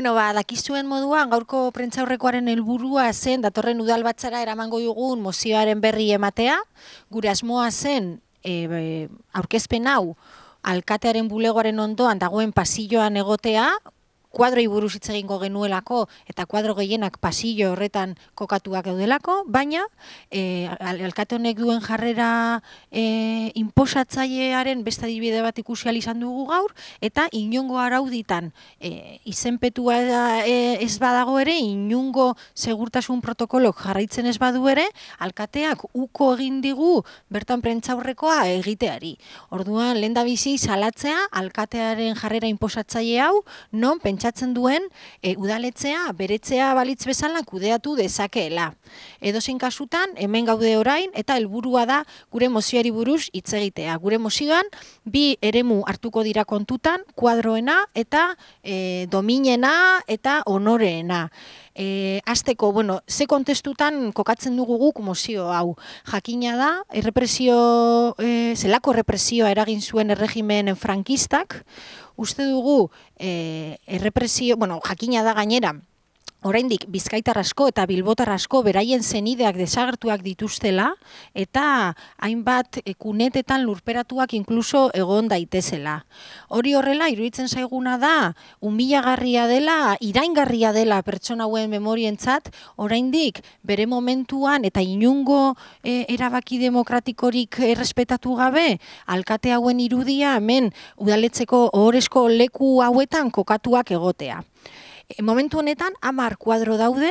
Bueno, ba, dakizuen moduan, gaurko prentzaurrekoaren helburua zen, datorren udal batzara eramango dugun mozioaren berri ematea, gure asmoa zen, e, aurkezpen hau, alkatearen bulegoaren ondoan dagoen pasilloan egotea, kuadroi buruz hitz egingo genuelako eta kuadro gehienak pasillo horretan kokatuak daudelako, baina eh alkate honek duen jarrera eh inposatzailearen beste adibide bat ikusi al izan dugu gaur eta inongo arauditan eh izenpetua eh, ez badago ere inungo segurtasun protokolok jarraitzen ez badu ere alkateak uko egin digu bertan prentzaurrekoa egiteari. Orduan lenda salatzea alkatearen jarrera inposatzaile hau non pentsatzen duen e, udaletzea beretzea balitz bezala kudeatu dezakeela. Edozein kasutan hemen gaude orain eta helburua da gure mozioari buruz hitz egitea. Gure mozioan bi eremu hartuko dira kontutan, kuadroena eta e, dominena eta onoreena. E, azteko, bueno, ze kontestutan kokatzen dugu guk mozio hau jakina da, errepresio, e, zelako errepresioa eragin zuen erregimen frankistak, uste dugu e, errepresio, bueno, jakina da gainera, oraindik bizkaitar asko eta bilbotar asko beraien zenideak desagertuak dituztela eta hainbat ekunetetan lurperatuak inkluso egon daitezela. Hori horrela iruditzen zaiguna da umilagarria dela, iraingarria dela pertsona hauen memorientzat oraindik bere momentuan eta inungo e, erabaki demokratikorik errespetatu gabe alkate hauen irudia hemen udaletzeko ohoresko leku hauetan kokatuak egotea. E, momentu honetan, amar kuadro daude,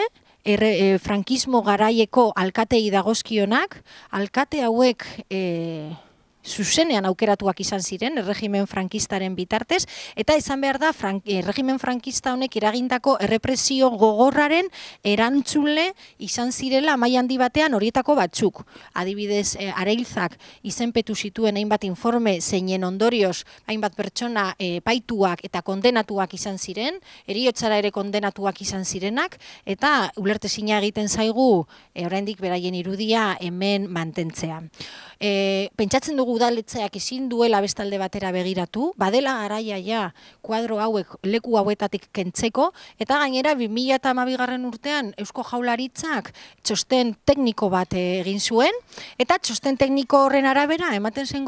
er, frankismo garaieko alkatei dagozkionak, alkate hauek... E, zuzenean aukeratuak izan ziren erregimen frankistaren bitartez, eta izan behar da frank, erregimen frankista honek eragindako errepresio gogorraren erantzule izan zirela amai handi batean horietako batzuk. Adibidez, eh, areilzak izenpetu zituen hainbat informe zeinen ondorioz, hainbat pertsona eh, paituak eta kondenatuak izan ziren, eriotzara ere kondenatuak izan zirenak, eta ulertezina egiten zaigu eh, oraindik beraien irudia hemen mantentzea e, pentsatzen dugu udaletzeak ezin duela bestalde batera begiratu, badela araia ja kuadro hauek leku hauetatik kentzeko, eta gainera 2000 eta mabigarren urtean Eusko Jaularitzak txosten tekniko bat eh, egin zuen, eta txosten tekniko horren arabera, ematen zen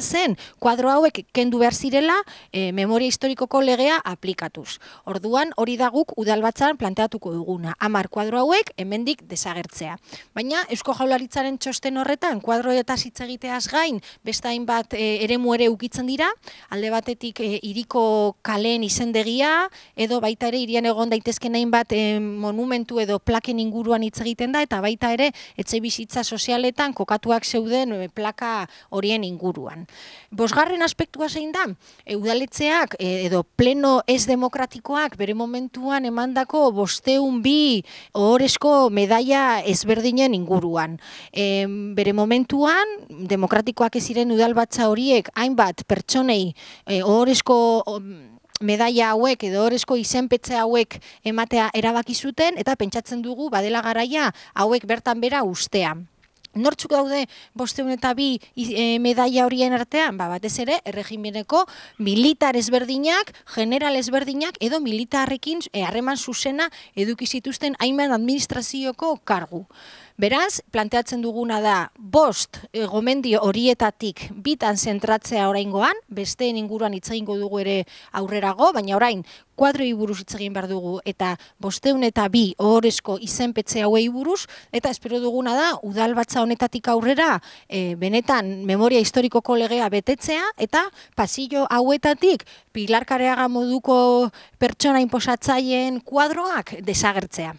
zen, kuadro hauek kendu behar zirela e, memoria historikoko legea aplikatuz. Orduan hori daguk udal batzaren planteatuko duguna, amar kuadro hauek hemendik desagertzea. Baina Eusko Jaularitzaren txosten horretan, kuadro eta hitz egiteaz gain, beste hainbat e, ere muere ukitzen dira, alde batetik e, eh, iriko kalen izendegia, edo baita ere irian egon daitezken hainbat e, monumentu edo plaken inguruan hitz egiten da, eta baita ere etxe bizitza sozialetan kokatuak zeuden plaka horien inguruan. Bosgarren aspektua zein da, e, udaletzeak edo pleno ez demokratikoak bere momentuan emandako bosteun bi horrezko medaia ezberdinen inguruan. bere momentuan demokratikoak ez ziren udalbatza horiek hainbat pertsonei eh, ohorezko medaia hauek edo horrezko izenpetze hauek ematea erabaki zuten eta pentsatzen dugu badela garaia hauek bertan bera ustea. Nortzuk daude bosteun eta bi e, medaia horien artean, ba, batez ere, erregimeneko militar ezberdinak, general ezberdinak edo militarrekin eh, harreman e, zuzena eduki hainbat administrazioko kargu. Beraz, planteatzen duguna da, bost e, eh, gomendio horietatik bitan zentratzea oraingoan, besteen inguruan hitz dugu ere aurrerago, baina orain kuadroi buruz hitz egin behar dugu eta bosteun eta bi ohorezko izenpetze hauei buruz eta espero duguna da udal batza honetatik aurrera e, benetan memoria historikoko legea betetzea eta pasillo hauetatik pilarkareaga moduko pertsona inposatzaileen kuadroak desagertzea.